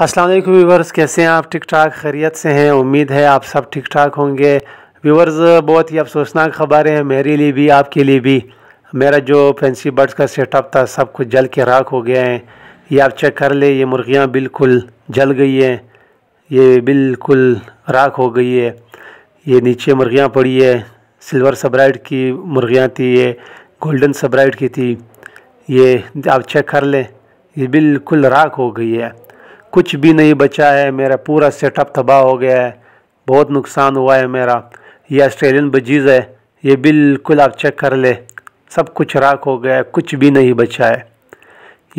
अस्सलाम वालेकुम व्यूवर्स कैसे हैं आप ठीक ठाक खैरियत से हैं उम्मीद है आप सब ठीक ठाक होंगे व्यूवर्स बहुत ही अफसोसनाक खबरें हैं मेरे लिए भी आपके लिए भी मेरा जो फैंसी बर्ड्स का सेटअप था सब कुछ जल के राख हो गया है ये आप चेक कर ले ये मुर्गियाँ बिल्कुल जल गई हैं ये बिल्कुल राख हो गई है ये नीचे मुर्गियाँ पड़ी है सिल्वर सबराइट की मुर्गियाँ थी ये गोल्डन सबराइट की थी ये आप चेक कर लें ये बिल्कुल राख हो गई है कुछ भी नहीं बचा है मेरा पूरा सेटअप तबाह हो गया है बहुत नुकसान हुआ है मेरा ये ऑस्ट्रेलियन बजीज़ है ये बिल्कुल आप चेक कर ले सब कुछ राख हो गया कुछ भी नहीं बचा है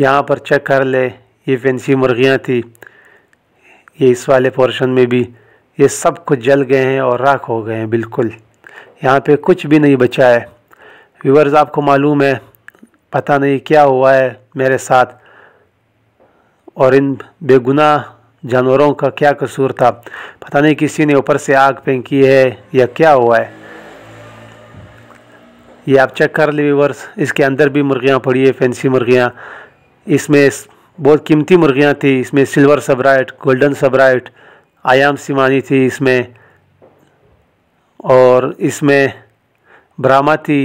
यहाँ पर चेक कर ले ये फैंसी मुर्गियाँ थी ये इस वाले पोर्शन में भी ये सब कुछ जल गए हैं और राख हो गए हैं बिल्कुल यहाँ पे कुछ भी नहीं बचा है व्यूवर्स आपको मालूम है पता नहीं क्या हुआ है मेरे साथ और इन बेगुनाह जानवरों का क्या कसूर था पता नहीं किसी ने ऊपर से आग फेंकी है या क्या हुआ है ये आप चेक कर ली वर्स इसके अंदर भी मुर्गियाँ पड़ी है फैंसी मुर्गियाँ इसमें बहुत कीमती मुर्गियाँ थी इसमें सिल्वर सबराइट गोल्डन सबराइट आयाम सिमानी थी इसमें और इसमें ब्रामा थी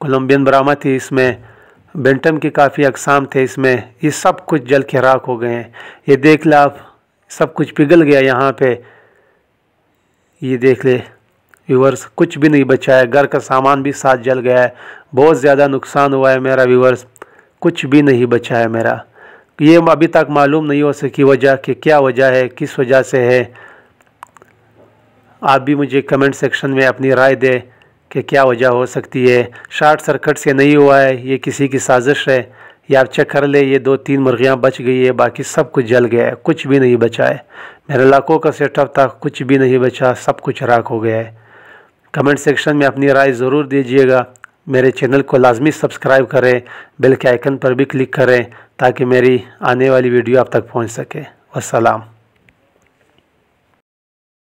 कोलम्बियन ब्रामा थी इसमें बेंटम के काफ़ी अकसाम थे इसमें ये सब कुछ जल के राख हो गए हैं ये देख ले आप सब कुछ पिघल गया यहाँ पे ये देख ले व्यूवर्स कुछ भी नहीं बचा है घर का सामान भी साथ जल गया है बहुत ज़्यादा नुकसान हुआ है मेरा व्यूवर्स कुछ भी नहीं बचा है मेरा ये अभी तक मालूम नहीं हो सकी वजह कि क्या वजह है किस वजह से है आप भी मुझे कमेंट सेक्शन में अपनी राय दें कि क्या वजह हो सकती है शार्ट सर्कट से नहीं हुआ है ये किसी की साजिश है या आप चेक कर ले ये दो तीन मुर्गियाँ बच गई है बाकी सब कुछ जल गया है कुछ भी नहीं बचा है मेरे लाखों का सेटअप था कुछ भी नहीं बचा सब कुछ राख हो गया है कमेंट सेक्शन में अपनी राय ज़रूर दीजिएगा मेरे चैनल को लाजमी सब्सक्राइब करें बेल के आइकन पर भी क्लिक करें ताकि मेरी आने वाली वीडियो आप तक पहुंच सके वसलाम